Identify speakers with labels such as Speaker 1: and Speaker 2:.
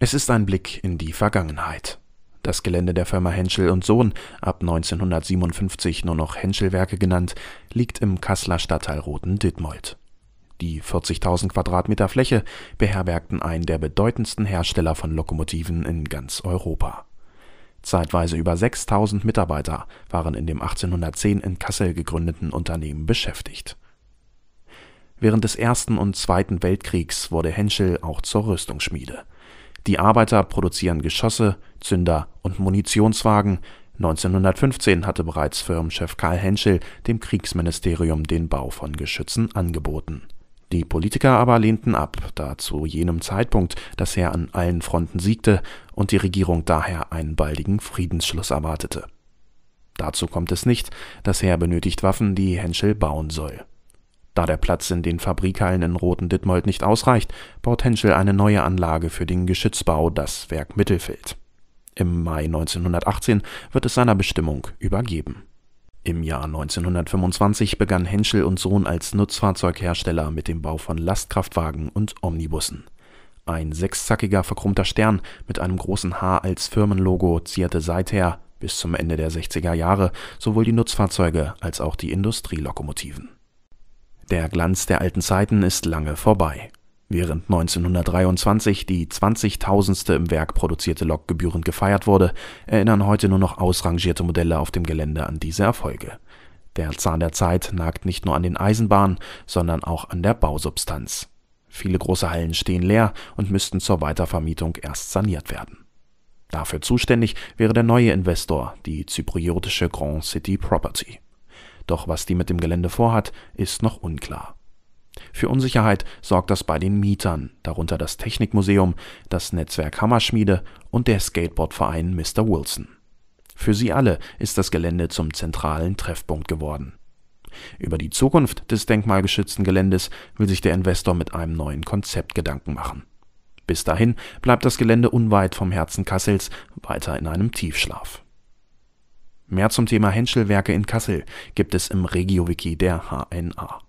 Speaker 1: Es ist ein Blick in die Vergangenheit. Das Gelände der Firma Henschel und Sohn, ab 1957 nur noch Henschelwerke genannt, liegt im Kasseler Stadtteil Roten-Dittmold. Die 40.000 Quadratmeter Fläche beherbergten einen der bedeutendsten Hersteller von Lokomotiven in ganz Europa. Zeitweise über 6000 Mitarbeiter waren in dem 1810 in Kassel gegründeten Unternehmen beschäftigt. Während des Ersten und Zweiten Weltkriegs wurde Henschel auch zur Rüstungsschmiede. Die Arbeiter produzieren Geschosse, Zünder und Munitionswagen. 1915 hatte bereits Firmenchef Karl Henschel dem Kriegsministerium den Bau von Geschützen angeboten. Die Politiker aber lehnten ab, da zu jenem Zeitpunkt das Heer an allen Fronten siegte und die Regierung daher einen baldigen Friedensschluss erwartete. Dazu kommt es nicht, das Heer benötigt Waffen, die Henschel bauen soll da der Platz in den Fabrikhallen in Roten-Dittmold nicht ausreicht, baut Henschel eine neue Anlage für den Geschützbau, das Werk Mittelfeld. Im Mai 1918 wird es seiner Bestimmung übergeben. Im Jahr 1925 begann Henschel und Sohn als Nutzfahrzeughersteller mit dem Bau von Lastkraftwagen und Omnibussen. Ein sechszackiger verchromter Stern mit einem großen H als Firmenlogo zierte seither bis zum Ende der 60er Jahre sowohl die Nutzfahrzeuge als auch die Industrielokomotiven der Glanz der alten Zeiten ist lange vorbei. Während 1923 die 20.000. im Werk produzierte Lok gebührend gefeiert wurde, erinnern heute nur noch ausrangierte Modelle auf dem Gelände an diese Erfolge. Der Zahn der Zeit nagt nicht nur an den Eisenbahnen, sondern auch an der Bausubstanz. Viele große Hallen stehen leer und müssten zur Weitervermietung erst saniert werden. Dafür zuständig wäre der neue Investor, die zypriotische Grand City Property doch was die mit dem Gelände vorhat, ist noch unklar. Für Unsicherheit sorgt das bei den Mietern, darunter das Technikmuseum, das Netzwerk Hammerschmiede und der Skateboardverein Mr. Wilson. Für sie alle ist das Gelände zum zentralen Treffpunkt geworden. Über die Zukunft des denkmalgeschützten Geländes will sich der Investor mit einem neuen Konzept Gedanken machen. Bis dahin bleibt das Gelände unweit vom Herzen Kassels weiter in einem Tiefschlaf. Mehr zum Thema Henschelwerke in Kassel gibt es im RegioWiki der HNA.